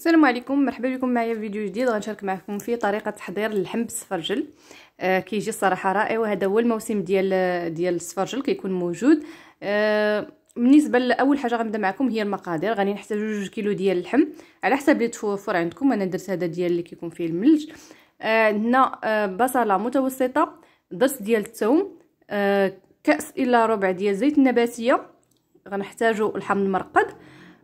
السلام عليكم مرحبا بكم معايا في فيديو جديد غنشارك معكم فيه طريقه تحضير اللحم بالسفرجل آه كيجي الصراحه رائع وهذا هو الموسم ديال ديال السفرجل كيكون موجود آه بالنسبه لاول حاجه غنبدا معكم هي المقادير غادي نحتاجو 2 كيلو ديال اللحم على حسب اللي توفر عندكم انا درت هذا ديال اللي كيكون فيه الملج آه آه بصله متوسطه ضرس ديال الثوم آه كاس الا ربع ديال زيت النباتيه غنحتاجو الحامض المرقد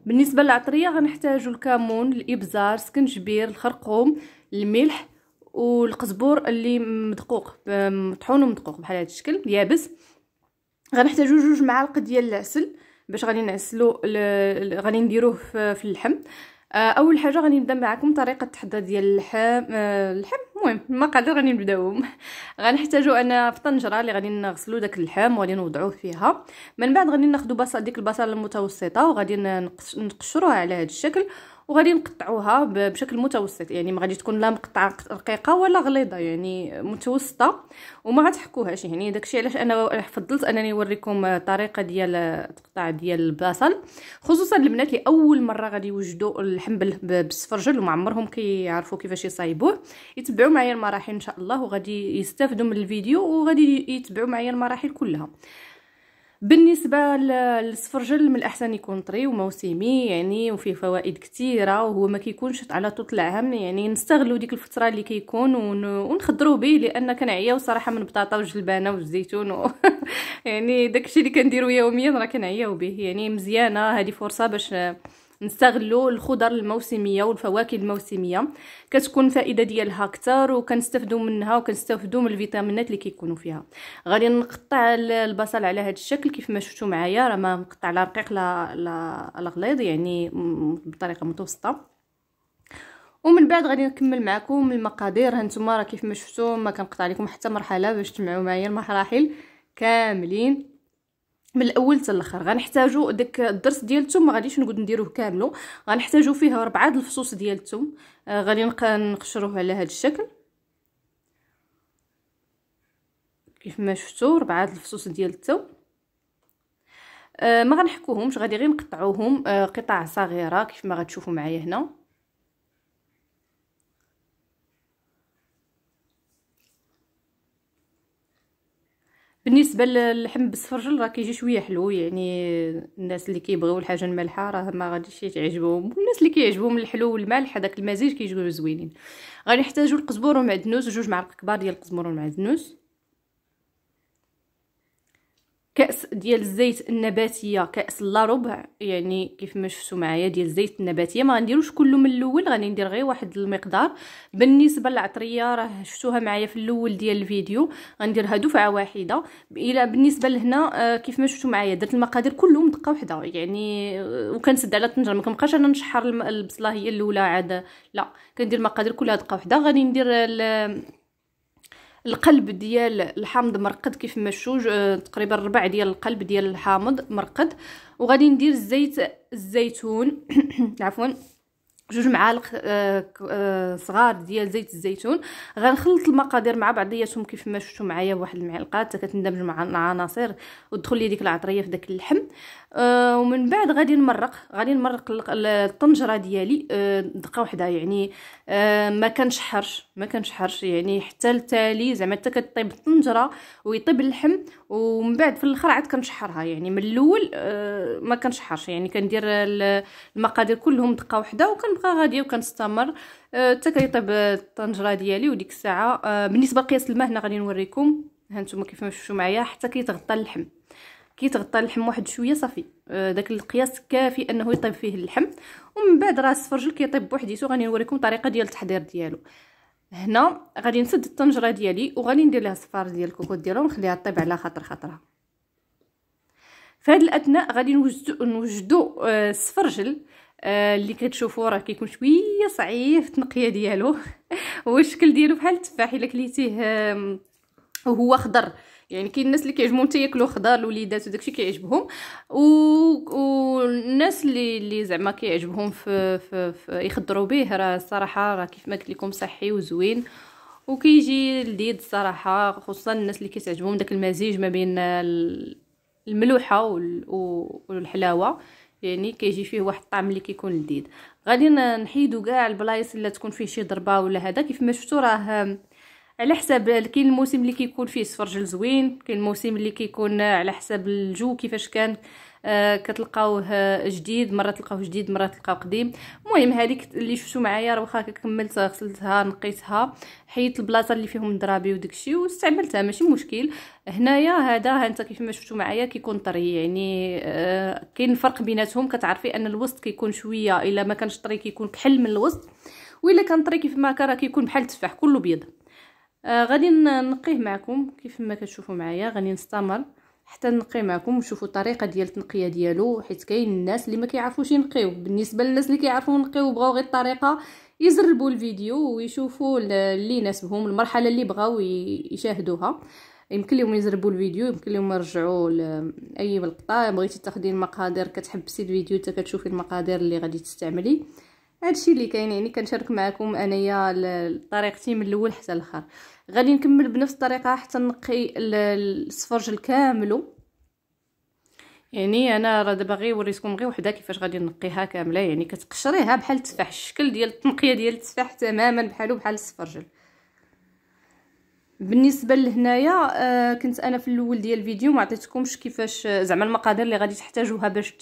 بالنسبه للعطريه غنحتاجو الكمون الابزار سكنجبير الخرقوم الملح والقزبور اللي مدقوق مطحون ومدقوق بحال هذا الشكل يابس غنحتاجو جوج معالق ديال العسل باش غادي نعسلو غادي نديروه في اللحم آه، اول حاجه غادي نبدا معكم طريقه التحضير ديال اللحم آه، اللحم المهم المقادير غادي نبداو غنحتاجو انا في طنجره اللي غادي نغسلو داك اللحم وغادي نوضعوه فيها من بعد غادي ناخدو بصل ديك البصله المتوسطه وغادي نقشروها على هذا الشكل وغادي نقطعوها بشكل متوسط يعني ما غادي تكون لا مقطعه رقيقه ولا غليظه يعني متوسطه وما غتحكوهاش يعني داكشي علاش انا فضلت انني نوريكم الطريقه ديال التقطاع ديال البصل خصوصا البنات اللي اول مره غادي يوجدوا اللحم بالسفرجل وما عمرهم كيعرفوا كيفاش يصايبوه يتبعوا معايا المراحل ان شاء الله وغادي يستافدوا من الفيديو وغادي يتبعوا معايا المراحل كلها بالنسبه للسفرجل من الاحسن يكون طري وموسمي يعني وفيه فوائد كثيره وهو ما كيكونش على طول العام يعني نستغلوا ديك الفتره اللي كيكون ونخضروا به لان كنعياو صراحه من بطاطا وجلبانه والزيتون و... يعني داكشي اللي كنديرو يوميا راه كنعياو به يعني مزيانه هذه فرصه باش نستغلوا الخضر الموسميه والفواكه الموسميه كتكون الفائده ديالها اكثر وكنستافدوا منها وكنستافدوا من الفيتامينات اللي كيكونوا فيها غادي نقطع البصل على هذا الشكل كيف ما شفتوا معايا راه ما مقطع لا رقيق لا لا غليظ يعني بطريقه متوسطه ومن بعد غادي نكمل معكم المقادير هانتوما راه كيف ما شفتوا ما كنقطع لكم حتى مرحله باش تجمعوا معايا المراحل كاملين من الاول حتى الاخر غنحتاجو داك الدرس ديال الثوم ما غاديش نقعد نديروه كاملو غنحتاجو فيه ربعه د الفصوص ديال الثوم آه، غادي نقشروه على هذا الشكل كيف ما شفتوا ربعه د الفصوص ديال الثوم آه، ما غنحكوهمش غادي غير نقطعوهم آه، قطع صغيره كيف ما غتشوفوا معايا هنا بالنسبه للحم بالسفرجل راه كيجي شويه حلو يعني الناس اللي كيبغيو الحاجه المالحه راه ما غاديش تعجبهم والناس اللي كيعجبهم الحلو والمالح هذاك المزيج كيجيو زوينين غنحتاجو القزبر ومعدنوس جوج معالق كبار ديال القزبر والمعدنوس كاس ديال الزيت النباتيه كاس لا ربع يعني كيف ما شفتوا معايا ديال الزيت النباتيه ما غنديروش كله من الاول غادي ندير غير واحد المقدار بالنسبه للعطريه راه شفتوها معايا في الاول ديال الفيديو غنديرها دفعه واحده الى بالنسبه لهنا آه، كيف ما شفتوا معايا درت المقادير كلهم دقه واحده يعني آه، وكنسد على الطنجره ما كنبقاش انا نشحر البصله هي الاولى عاد لا كندير المقادير كلها دقه واحده غادي ندير القلب ديال الحامض مرقد كيف ما شفتوا آه، تقريبا ربع ديال القلب ديال الحامض مرقد وغادي ندير زيت الزيتون عفوا جوج معالق آه، آه، صغار ديال زيت الزيتون غنخلط المقادير مع بعضياتهم كيف ما شفتوا معايا بواحد المعلقه حتى كتندمج مع العناصر وتدخل لي ديك العطريه في داك اللحم آه ومن بعد غادي نمرق غادي نمرق الطنجره ديالي آه دقه وحده يعني آه ما كانش حرش ما كانش حرش يعني حتى التالي زعما حتى كطيب الطنجره ويطيب اللحم ومن بعد في الاخر عاد كنشحرها يعني من الاول آه ما حرش يعني كندير المقادير كلهم دقه وحده وكنبقى غاديه وكنستمر آه، حتى آه كيطيب الطنجره ديالي وديك الساعه آه بالنسبه لقياس الماء هنا غادي نوريكم هانتوما كيف كيفاش شفتوا معايا حتى كيتغطى اللحم كي تغطى اللحم واحد شويه صافي آه، داك القياس كافي انه يطيب فيه اللحم ومن بعد راه السفرجل كيطيب بوحديتو غادي نوريكم الطريقه ديال التحضير ديالو هنا غادي نسد الطنجره ديالي وغادي ندير لها الصفار ديال الكوكوت ديالها ونخليها طيب على خاطر خاطرها في هذه الاثناء غادي نوجدو نوجدو آه، السفرجل آه، اللي كتشوفوا راه كيكون شويه صعيب التنقيه ديالو هو الشكل ديالو بحال التفاح الا كليتيه وهو خضر يعني كاين الناس اللي كيعجبهم حتى ياكلوا خضار الوليدات وداكشي كيعجبهم و... والناس اللي اللي زعما كيعجبهم في... في... في يخضروا به راه الصراحه راه كيف ما قلت لكم صحي وزوين وكيجي لذيذ الصراحه خصوصا الناس اللي كتعجبهم داك المزيج ما بين الملوحه وال... والحلاوه يعني كيجي فيه واحد الطعم اللي كيكون لذيذ غادي نحيدو كاع البلايص اللي تكون فيه شي ضربه ولا هذا كيف ما شفتوا راه على حساب كاين الموسم اللي كيكون فيه سفرجل زوين كاين الموسم اللي كيكون على حساب الجو كيفاش كان آه كتلقاوه جديد مره تلقاوه جديد مره تلقاوه قديم المهم هذيك اللي شفتو معايا راه واخا كملت غسلتها نقيتها حيت البلاصه اللي فيهم الضرابي ودكشي واستعملتها ماشي مشكل هنايا هذا ها انت كيفما شفتو معايا كيكون طري يعني آه كاين فرق بيناتهم كتعرفي ان الوسط كيكون شويه الا ما كانش طري كيكون كحل من الوسط والا كان طري كيف ما كان راه كيكون بحال التفاح كله بيض آه، غادي نقيه معكم كيف ما كتشوفوا معايا غادي نستمر حتى نقي معكم وشوفوا الطريقه ديال التنقيه ديالو حيت كاين الناس اللي ما كيعرفوش ينقيو بالنسبه للناس اللي كيعرفوا ينقيو بغاو غير الطريقه يزربوا الفيديو ويشوفوا اللي يناسبهم المرحله اللي بغاو يشاهدوها يمكن لهم يزربوا الفيديو يمكن لهم يرجعوا لاي لقطه بغيتي تاخدي المقادير كتحبسي الفيديو حتى كتشوفي المقادير اللي غادي تستعملي هادشي اللي كاين يعني كنشارك معكم انايا طريقتي من الاول حتى الاخر غادي نكمل بنفس الطريقه حتى نقي الصفرج الكامل يعني انا راه دابا غير وريتكم غير وحده كيفاش غادي نقيها كامله يعني كتقشريها بحال التفاح الشكل ديال التنقيه ديال التفاح تماما بحالو بحال الصفرجل بالنسبه لهنايا آه كنت انا في الاول ديال الفيديو ما عطيتكمش كيفاش آه، زعما المقادير اللي غادي تحتاجوها باش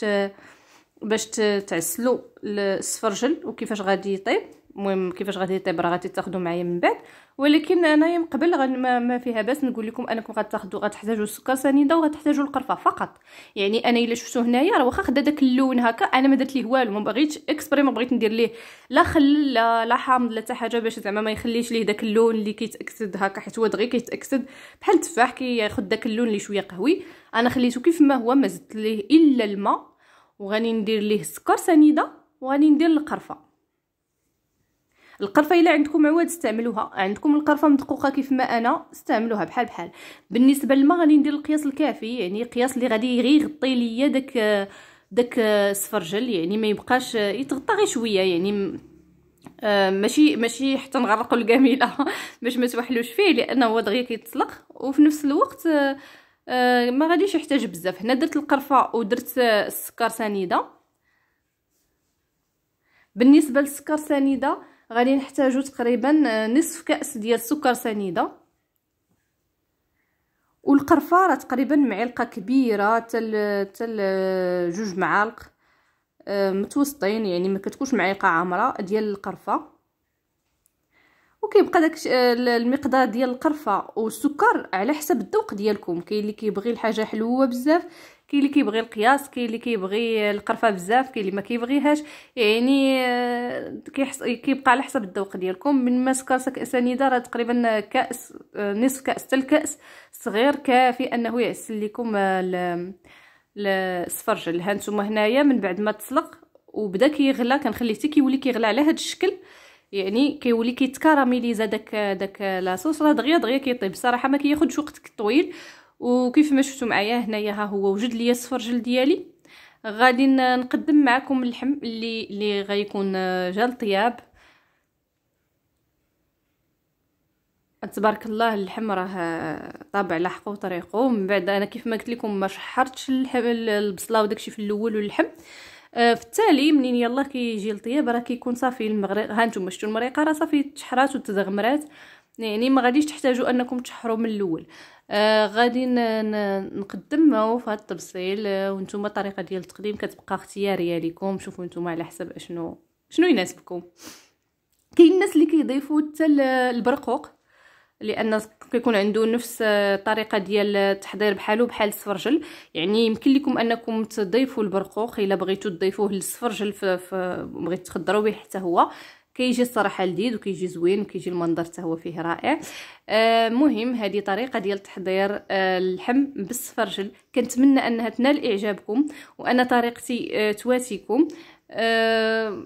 باش تعسلوا السفرجل وكيفاش غادي يطيب المهم كيفاش غادي يطيب راه غادي تاخذوا معايا من بعد ولكن انايا من قبل ما فيها باس نقول لكم انكم غتاخذوا غتحتاجوا السكر سنيده وغتحتاجوا القرفه فقط يعني انا الا شفتو هنايا راه واخا خدا داك اللون هكا انا ما درت ليه والو ما بغيتش اكسبري ما بغيت ندير ليه لا خل لا, لا حامض لا حتى حاجه باش زعما ما يخليش ليه داك اللون اللي كيتاكسد هكا حيت هو دغيا كيتاكسد بحال التفاح كياخذ داك اللون اللي شويه قهوي انا خليته كيف ما هو ما زدت ليه الا الماء وغادي ندير ليه السكر سنيده وغادي ندير القرفه القرفه الا عندكم عواد استعملوها عندكم القرفه مدقوقه كيف ما انا استعملوها بحال بحال بالنسبه للماء غادي ندير القياس الكافي يعني قياس اللي غادي غير يغطي ليا داك داك السفرجل يعني ما يبقاش يتغطى غير شويه يعني آه، ماشي ماشي حتى نغرقوا الكاميله باش ما توحلوش فيه لانه هو دغيا كيتسلق وفي نفس الوقت آه آه ما غاديش يحتاج بزاف هنا درت القرفه ودرت السكر سنيده بالنسبه للسكر سنيده غادي نحتاجو تقريبا آه، نصف كاس ديال السكر سنيده والقرفه راه تقريبا معلقه كبيره تل تل جوج معالق آه، متوسطين يعني ما كتكونش معلقه عامره ديال القرفه وكيبقى داك آه، المقدار ديال القرفه والسكر على حسب الذوق ديالكم كاين اللي كيبغي الحاجه حلوه بزاف كاين اللي كيبغي القياس كاين اللي كيبغي القرفه بزاف كاين اللي ما كيبغيهاش يعني آه، كيحص... كيبقى على حسب الذوق ديالكم من ما كاسه سنيده راه تقريبا كاس آه، نصف كاس حتى الكاس صغير كافي انه يعسل لكم السفرجل ها نتوما هنايا من بعد ما تسلق وبدا كيغلى كنخليه حتى كيولي كيغلى على هذا الشكل يعني كيولي كيتكراميليز داك داك لاصوص راه دغيا دغيا كيطيب صراحه ما كياخذش وقت طويل وكيف ما شفتوا معايا هنايا ها هو وجد ليا الصفرجل ديالي غادي نقدم معكم اللحم اللي اللي غيكون آه، جا طياب تبارك الله اللحم راه آه، طابع لحقو وطريقو من بعد انا كيف ما قلت لكم ما شحرتش اللحم البصله وداكشي في الاول واللحم آه، في التالي منين يلاه كيجي الطياب راه كيكون صافي المغرق ها نتوما شفتوا المريقه راه صافي تشحرات وتدغمرات يعني ما غاديش تحتاجوا انكم تحروا من الاول آه غادي نقدمه في هذا التبصيل آه، وانتم الطريقه ديال التقديم كتبقى اختياريه لكم شوفوا انتم على حسب اشنو شنو يناسبكم كاين الناس اللي كيضيفوا حتى البرقوق لان كيكون عنده نفس الطريقه ديال التحضير بحالو بحال السفرجل يعني يمكن لكم انكم تضيفوا البرقوق الا بغيتو تضيفوه للسفرجل ف بغيت تخضروا به حتى هو كيجي الصراحه لذيذ وكيجي زوين وكيجي المنظر حتى هو فيه رائع آه، مهم هذه طريقه ديال تحضير آه، اللحم بالسفرجل كنتمنى انها تنال اعجابكم وانا طريقتي آه، تواتيكم آه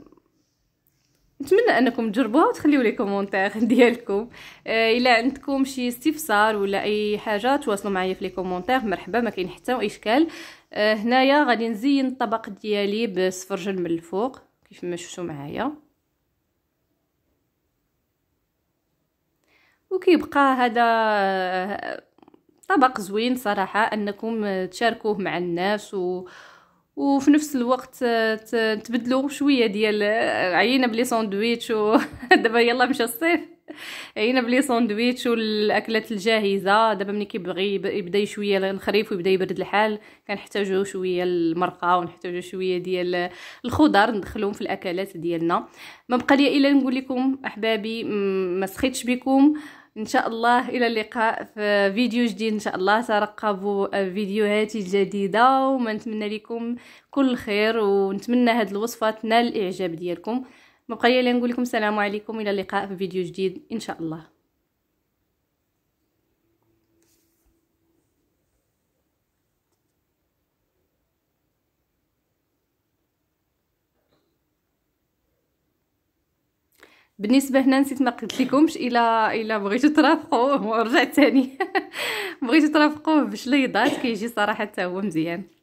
نتمنى انكم تجربوها وتخليو لي كومونتير ديالكم آه، الا عندكم شي استفسار ولا اي حاجه تواصلوا معايا في لي كومونتير مرحبا ما كاين حتى اشكال آه، هنايا غادي نزين الطبق ديالي بالسفرجل من الفوق كيف ما شفتوا معايا وكيبقى هذا آه، طبق زوين صراحه انكم تشاركوه مع الناس و وفي نفس الوقت آه، تبدلوا شويه ديال آه، عينا بلي ساندويتش ودابا دابا يلا مشى الصيف عينا بلي ساندويتش والاكلات الجاهزه دابا ملي كيبغي يبدا شويه الخريف ويبدا يبرد الحال كنحتاجو شويه المرقه ونحتاجو شويه ديال الخضر ندخلهم في الاكلات ديالنا ما بقى لي الا نقول لكم احبابي ما سخيتش بكم ان شاء الله الى اللقاء في فيديو جديد ان شاء الله ترقبوا فيديوهاتي الجديده ونتمنى لكم كل خير ونتمنى هذه الوصفه تنال الاعجاب ديالكم مبقيه لي نقول لكم السلام عليكم الى اللقاء في فيديو جديد ان شاء الله بالنسبه هنا نسيت ما قلت لكمش الا الا بغيتو ترافقوه ورجعت ثاني بغيتو ترافقوه بشليضات كيجي صراحه حتى هو مزيان